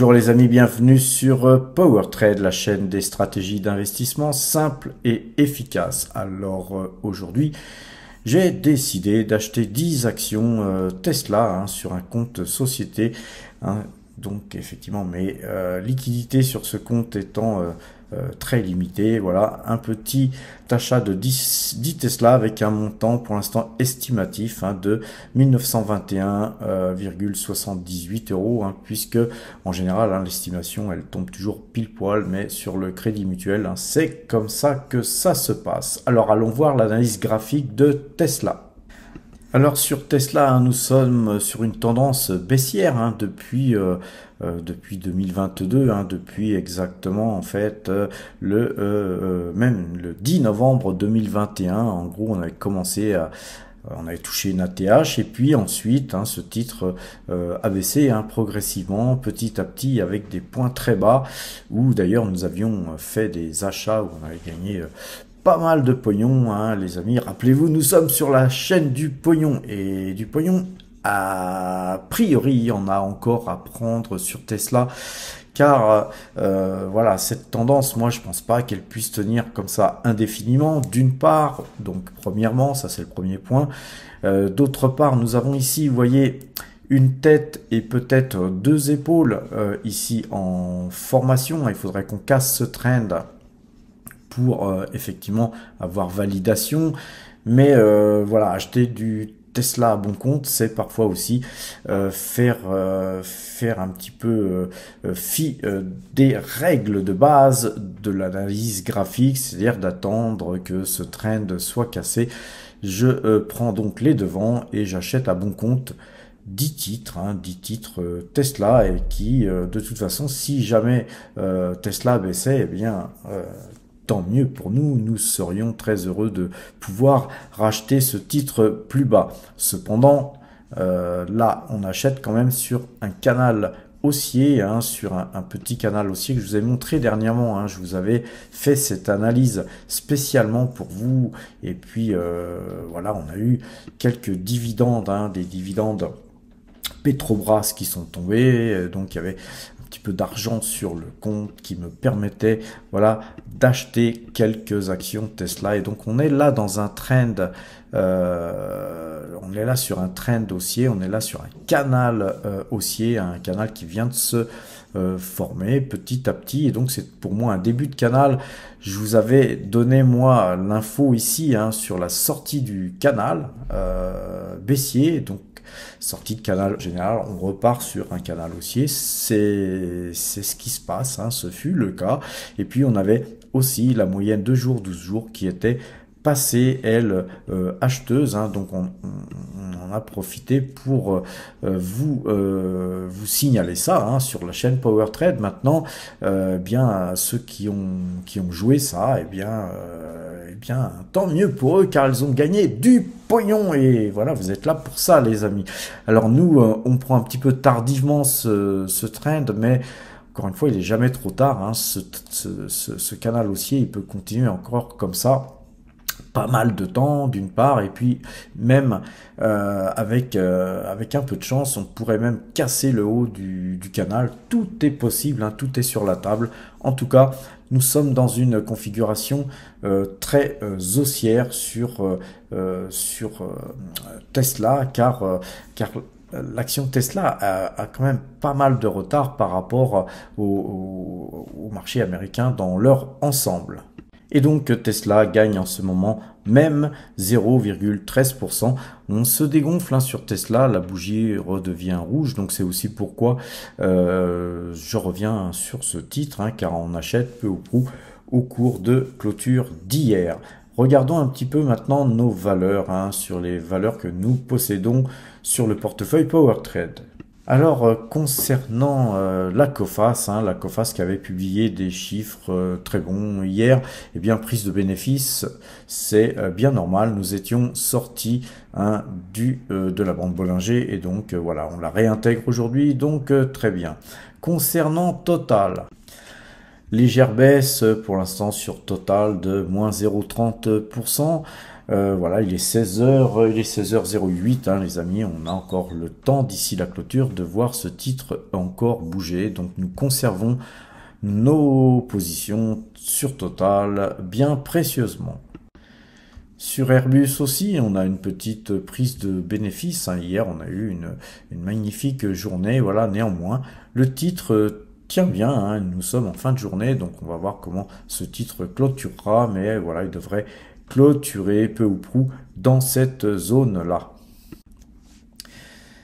Bonjour les amis, bienvenue sur euh, Power Trade, la chaîne des stratégies d'investissement simples et efficaces. Alors euh, aujourd'hui, j'ai décidé d'acheter 10 actions euh, Tesla hein, sur un compte société hein, donc effectivement, mais euh, liquidité sur ce compte étant euh, euh, très limitée, voilà, un petit achat de 10, Tesla avec un montant pour l'instant estimatif hein, de 1921,78 euh, euros, hein, puisque en général hein, l'estimation elle tombe toujours pile poil, mais sur le crédit mutuel, c'est comme ça que ça se passe. Alors allons voir l'analyse graphique de Tesla. Alors sur Tesla, hein, nous sommes euh, sur une tendance baissière hein, depuis euh, euh, depuis 2022, hein, depuis exactement en fait le même le 10 novembre 2021. En gros, on avait commencé à on avait touché une ATH et puis ensuite ce titre a baissé progressivement petit à petit avec des points très bas où d'ailleurs nous avions fait des achats où on avait gagné pas mal de pognon, hein, les amis. Rappelez-vous, nous sommes sur la chaîne du pognon et du pognon. A priori, on a encore à prendre sur Tesla, car euh, voilà cette tendance, moi je pense pas qu'elle puisse tenir comme ça indéfiniment. D'une part, donc premièrement, ça c'est le premier point. Euh, d'autre part, nous avons ici, vous voyez, une tête et peut-être deux épaules euh, ici en formation. Il faudrait qu'on casse ce trend pour euh, effectivement avoir validation. Mais euh, voilà, acheter du Tesla à bon compte, c'est parfois aussi euh, faire faire un petit peu fi des règles de base de l'analyse graphique, c'est-à-dire d'attendre que ce trend soit cassé. Je prends donc les devants et j'achète à bon compte 10 titres, hein, 10 titres Tesla et qui, de toute façon, si jamais Tesla baissait, eh bien mieux pour nous, nous serions très heureux de pouvoir racheter ce titre plus bas. Cependant, euh, là, on achète quand même sur un canal haussier, hein, sur un, petit canal haussier que je vous ai montré dernièrement. Hein. je vous avais fait cette analyse spécialement pour vous. Et puis, euh, voilà, on a eu quelques dividendes, hein, des dividendes Petrobras qui sont tombés, euh, donc il y avait petit peu d'argent sur le compte qui me permettait voilà, d'acheter quelques actions Tesla. Et donc on est là dans un trend, euh, on est là sur un trend haussier, on est là sur un canal euh, haussier, un canal qui vient de se euh, former petit à petit. Et donc c'est pour moi un début de canal. Je vous avais donné moi l'info ici hein, sur la sortie du canal baissier. Donc sortie de canal général, on repart sur un canal haussier. C'est ce qui se passe, hein. ce fut le cas. Et puis on avait aussi la moyenne de jours, 12 jours qui était passée, elle, euh, acheteuse. Hein. donc on profiter a profité pour euh, vous euh, vous signaler ça hein, sur la chaîne Power Trade. Maintenant, euh, eh bien ceux qui ont qui ont joué ça, et eh bien, et eh bien, tant mieux pour eux car ils ont gagné du pognon et voilà, vous êtes là pour ça, les amis. Alors nous, on prend un petit peu tardivement ce, trend, mais encore une fois, il n'est jamais trop tard. Hein. Ce, ce, canal haussier, il peut continuer encore comme ça pas mal de temps d'une part et puis même euh, avec euh, avec un peu de chance on pourrait même casser le haut du, du canal tout est possible hein, tout est sur la table en tout cas nous sommes dans une configuration euh, très haussière sur sur Tesla car car l'action Tesla a, quand même pas mal de retard par rapport au, au, au marché américain dans leur ensemble et donc Tesla gagne en ce moment même 0,13%. On se dégonfle hein, sur Tesla, la bougie redevient rouge, donc c'est aussi pourquoi euh, je reviens sur ce titre, hein, car on achète peu ou prou au cours de clôture d'hier. Regardons un petit peu maintenant nos valeurs, hein, sur les valeurs que nous possédons sur le portefeuille PowerTrade. Alors, euh, concernant euh, la COFAS, hein, la COFAS qui avait publié des chiffres euh, très bons hier, eh bien, prise de bénéfice, c'est bien normal. Nous étions sortis hein, du, de la bande Bollinger et donc, voilà, on la réintègre aujourd'hui, donc très bien. Concernant Total, légère baisse pour l'instant sur Total de moins 0,30%. Euh, voilà, il est 16h, euh, il est 16h08, hein, les amis. On a encore le temps d'ici la clôture de voir ce titre encore bouger. Donc nous conservons nos positions sur Total bien précieusement. Sur Airbus aussi, on a une petite prise de bénéfice. Hein. Hier, on a eu une, magnifique journée. Voilà, néanmoins, le titre tient bien. Hein. Nous sommes en fin de journée, donc on va voir comment ce titre clôturera. Mais voilà, il devrait clôturé peu ou prou dans cette zone-là.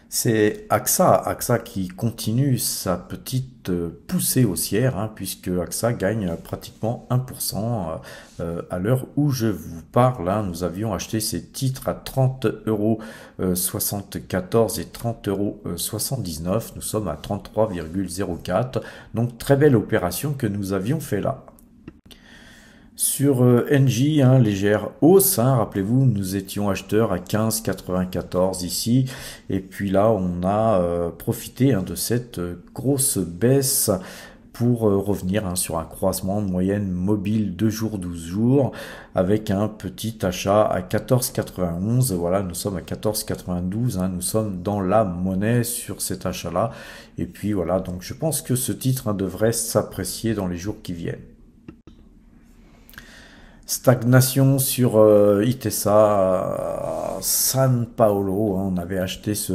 C'est AXA, AXA qui continue sa petite poussée haussière, hein, puisque AXA gagne pratiquement 1% euh, à l'heure où je vous parle. Hein. Nous avions acheté ces titres à 30,74€ et 30,79€. Nous sommes à 33,04. Donc très belle opération que nous avions fait là. Sur euh, NJ, hein, légère hausse, hein, rappelez-vous, nous étions acheteurs à 15,94 ici, et puis là on a euh, profité hein, de cette euh, grosse baisse pour revenir hein, sur un croisement moyenne mobile 2 jours 12 jours avec un petit achat à 14,91. Voilà, nous sommes à 14,92. nous sommes dans la monnaie sur cet achat-là. Et puis voilà, donc je pense que ce titre devrait s'apprécier dans les jours qui viennent stagnation sur euh, Itesa San Paolo. Hein, on avait acheté ce,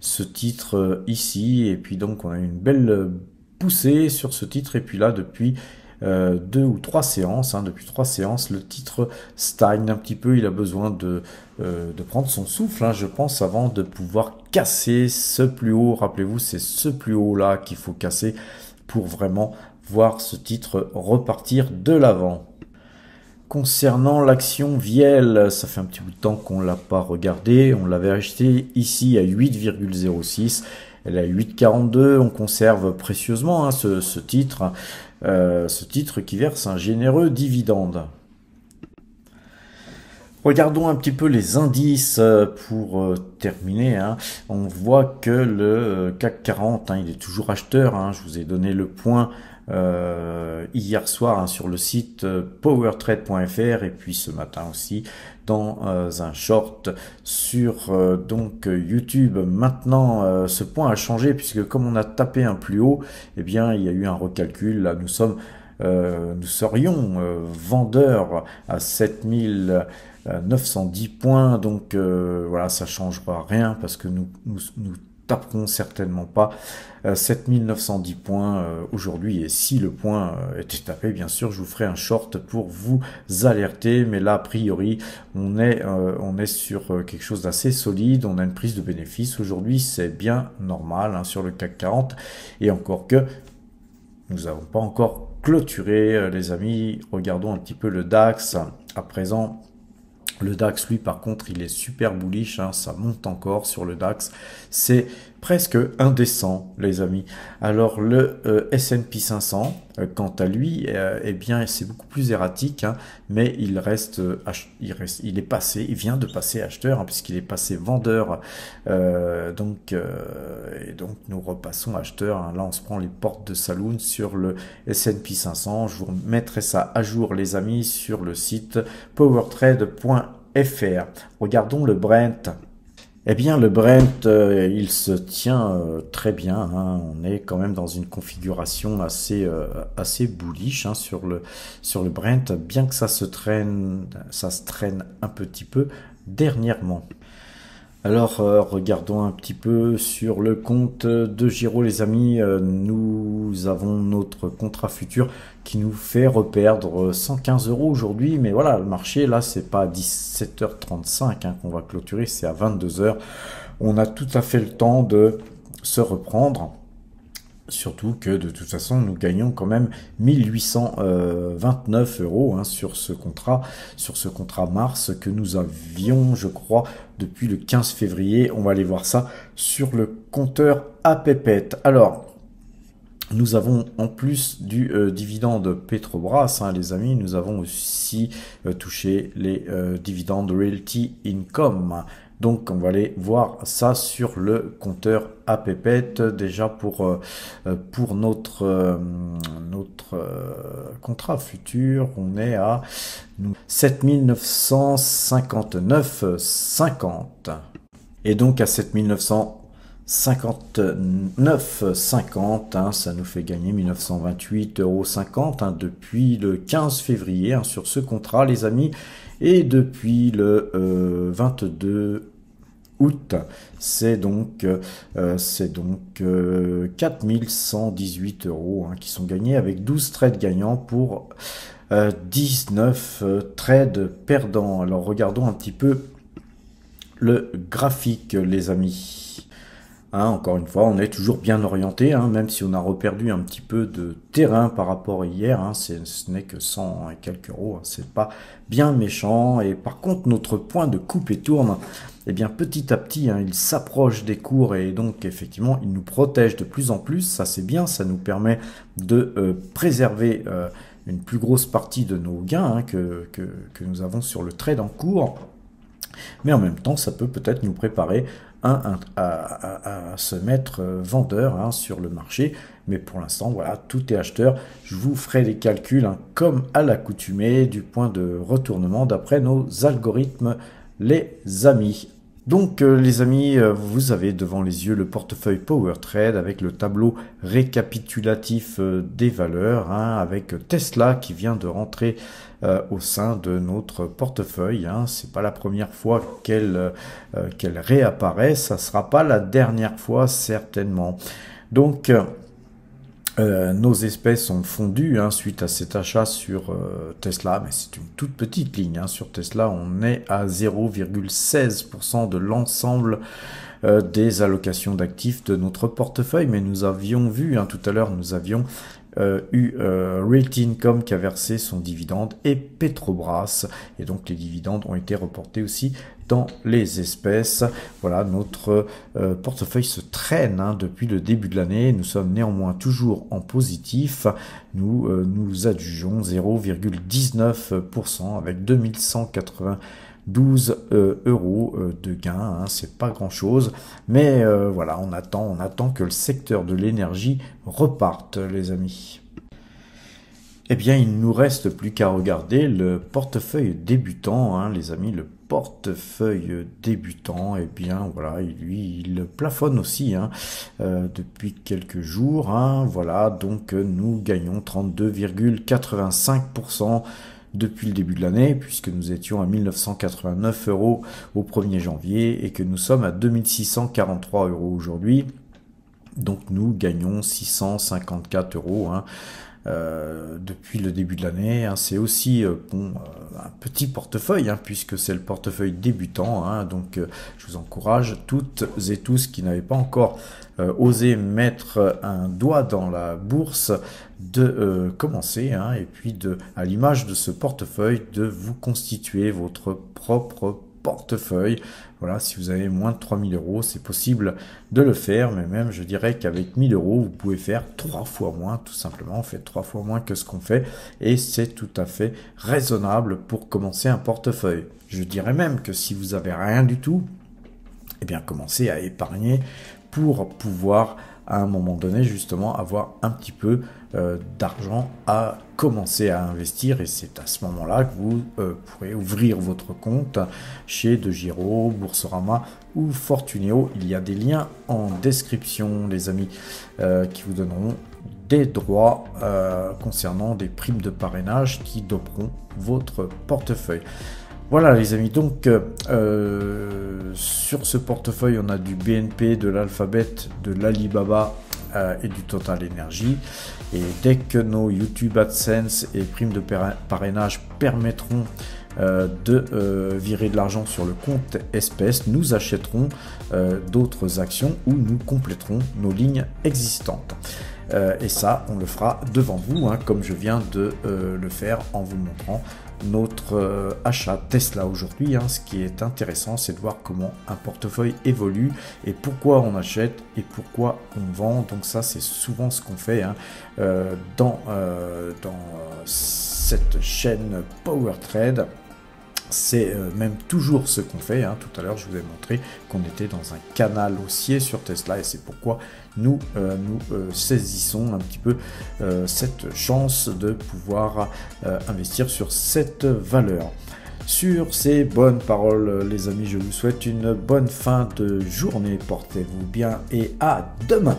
ce titre euh, ici et puis donc on a eu une belle poussée sur ce titre et puis là depuis euh, deux ou trois séances, hein, depuis trois séances, le titre stagne un petit peu, il a besoin de, euh, de prendre son souffle, hein, je pense, avant de pouvoir casser ce plus haut. Rappelez-vous, c'est ce plus haut là qu'il faut casser pour vraiment voir ce titre repartir de l'avant. Concernant l'action Vielle, ça fait un petit bout de temps qu'on l'a pas regardé. On l'avait acheté ici à 8,06. Elle est à 8,42. On conserve précieusement hein, ce, titre, euh, ce titre qui verse un généreux dividende. Regardons un petit peu les indices euh, pour euh, terminer. Hein. On voit que le CAC 40, hein, il est toujours acheteur. Je vous ai donné le point euh, hier soir hein, sur le site euh, powertrade.fr et puis ce matin aussi dans euh, un short sur donc YouTube. Maintenant, ce point a changé puisque comme on a tapé un plus haut, et eh bien il y a eu un recalcul. Là, nous sommes nous serions vendeurs à 7910 points. Donc voilà, ça change pas rien parce que nous, nous taperont certainement pas 7910 euh, points euh, aujourd'hui. Et si le point euh, était tapé, bien sûr, je vous ferai un short pour vous alerter. Mais là, a priori, on est, on est sur quelque chose d'assez solide. On a une prise de bénéfice. Aujourd'hui, c'est bien normal hein, sur le CAC 40. Et encore que nous n'avons pas encore clôturé, les amis. Regardons un petit peu le DAX à présent. Le DAX, lui, par contre, il est super bullish, hein, ça monte encore sur le DAX. C'est presque indécent, les amis. Alors le euh, S&P 500, euh, quant à lui, euh, eh bien c'est beaucoup plus erratique, hein, mais il reste, il est passé, il vient de passer acheteur hein, puisqu'il est passé vendeur. donc donc nous repassons acheteur. Hein. Là on se prend les portes de saloon sur le S&P 500. Je vous mettrai ça à jour, les amis, sur le site powertrade.fr. Regardons le Brent. Eh bien, le Brent, euh, il se tient euh, très bien. Hein. On est quand même dans une configuration assez euh, assez bullish hein, sur le sur le Brent, bien que ça se traîne, ça se traîne un petit peu dernièrement. Alors regardons un petit peu sur le compte de Giro les amis, nous avons notre contrat futur qui nous fait reperdre 115 euros aujourd'hui. Mais voilà, le marché, là, c'est pas à 17h35 hein, qu'on va clôturer, c'est à 22h. On a tout à fait le temps de se reprendre. Surtout que de toute façon, nous gagnons quand même 1829 euh, euros hein, sur ce contrat, sur ce contrat mars que nous avions, je crois, depuis le 15 février. On va aller voir ça sur le compteur à pépette. Alors, nous avons en plus du euh, dividende Petrobras, hein, les amis, nous avons aussi euh, touché les euh, dividendes Realty Income. Donc on va aller voir ça sur le compteur APPET déjà pour, pour notre, notre contrat futur. On est à 7959,50. Et donc à 7959. 59,50, hein, ça nous fait gagner 1928,50 hein, depuis le 15 février hein, sur ce contrat, les amis, et depuis le 22 euh, août. C'est donc, euh, c'est donc 4118 euh, euros hein, qui sont gagnés avec 12 trades gagnants pour 19 trades perdants. Alors regardons un petit peu le graphique, les amis. Hein, encore une fois, on est toujours bien orienté, hein, même si on a reperdu un petit peu de terrain par rapport à hier. Hein, ce n'est que 100 et quelques euros, c'est pas bien méchant. Et par contre, notre point de coupe et tourne, eh bien petit à petit, il s'approche des cours et donc effectivement, il nous protège de plus en plus. Ça c'est bien, ça nous permet de euh, préserver euh, une plus grosse partie de nos gains que, que, que nous avons sur le trade en cours. Mais en même temps, ça peut peut-être nous préparer à, se mettre euh, vendeur hein, sur le marché. Mais pour l'instant, voilà, tout est acheteur. Je vous ferai les calculs hein, comme à l'accoutumée du point de retournement d'après nos algorithmes, les amis. Donc euh, les amis, euh, vous avez devant les yeux le portefeuille Power Trade avec le tableau récapitulatif euh, des valeurs, hein, avec Tesla qui vient de rentrer au sein de notre portefeuille. Hein. C'est pas la première fois qu'elle qu'elle réapparaît, ça sera pas la dernière fois certainement. Donc euh, nos espèces ont fondu hein, suite à cet achat sur euh, Tesla, mais c'est une toute petite ligne. Hein. Sur Tesla, on est à 0,16% de l'ensemble euh, des allocations d'actifs de notre portefeuille, mais nous avions vu, hein, tout à l'heure, nous avions euh, eu euh, Realty Income qui a versé son dividende et Petrobras. Et donc les dividendes ont été reportés aussi dans les espèces. Voilà, notre euh, portefeuille se traîne hein, depuis le début de l'année. Nous sommes néanmoins toujours en positif. Nous euh, nous adjugeons 0,19% avec 2180 12 euh, euros euh, de gain, hein, c'est pas grand chose, mais euh, voilà, on attend, on attend que le secteur de l'énergie reparte, les amis. Eh bien, il nous reste plus qu'à regarder le portefeuille débutant, hein, les amis, le portefeuille débutant, et eh bien voilà, lui il plafonne aussi hein, depuis quelques jours. voilà, donc nous gagnons 32,85% depuis le début de l'année, puisque nous étions à 1989 euros au 1er janvier et que nous sommes à 2643 euros aujourd'hui. Donc nous gagnons 654 euros. Hein. Euh, depuis le début de l'année. Hein. c'est aussi euh, bon, euh, un petit portefeuille, hein, puisque c'est le portefeuille débutant. Hein. donc euh, je vous encourage toutes et tous qui n'avaient pas encore osé mettre un doigt dans la bourse de euh, commencer hein, et puis de, à l'image de ce portefeuille, de vous constituer votre propre portefeuille. Voilà, si vous avez moins de 3000 euros, c'est possible de le faire, mais même je dirais qu'avec 1000 euros, vous pouvez faire trois fois moins, tout simplement. On fait trois fois moins que ce qu'on fait et c'est tout à fait raisonnable pour commencer un portefeuille. Je dirais même que si vous avez rien du tout, eh bien, commencez à épargner pour pouvoir à un moment donné justement avoir un petit peu euh, d'argent à commencer à investir et c'est à ce moment-là que vous euh, pourrez ouvrir votre compte chez De Giro, Boursorama ou Fortuneo. Il y a des liens en description les amis euh, qui vous donneront des droits concernant des primes de parrainage qui doperont votre portefeuille. Voilà les amis, donc euh, sur ce portefeuille on a du BNP, de l'Alphabet, de l'Alibaba euh, et du Total Energy. Et dès que nos YouTube AdSense et primes de parrainage permettront euh, de virer de l'argent sur le compte espèce, nous achèterons d'autres actions ou nous compléterons nos lignes existantes. et ça, on le fera devant vous, hein, comme je viens de le faire en vous montrant notre euh, achat Tesla aujourd'hui. Hein. Ce qui est intéressant, c'est de voir comment un portefeuille évolue et pourquoi on achète et pourquoi on vend. Donc ça, c'est souvent ce qu'on fait hein. euh, dans, euh, dans cette chaîne Power Trade c'est euh, même toujours ce qu'on fait. Hein. Tout à l'heure, je vous ai montré qu'on était dans un canal haussier sur Tesla et c'est pourquoi nous, euh, nous euh, saisissons un petit peu cette chance de pouvoir investir sur cette valeur. Sur ces bonnes paroles, les amis, je vous souhaite une bonne fin de journée. Portez-vous bien et à demain.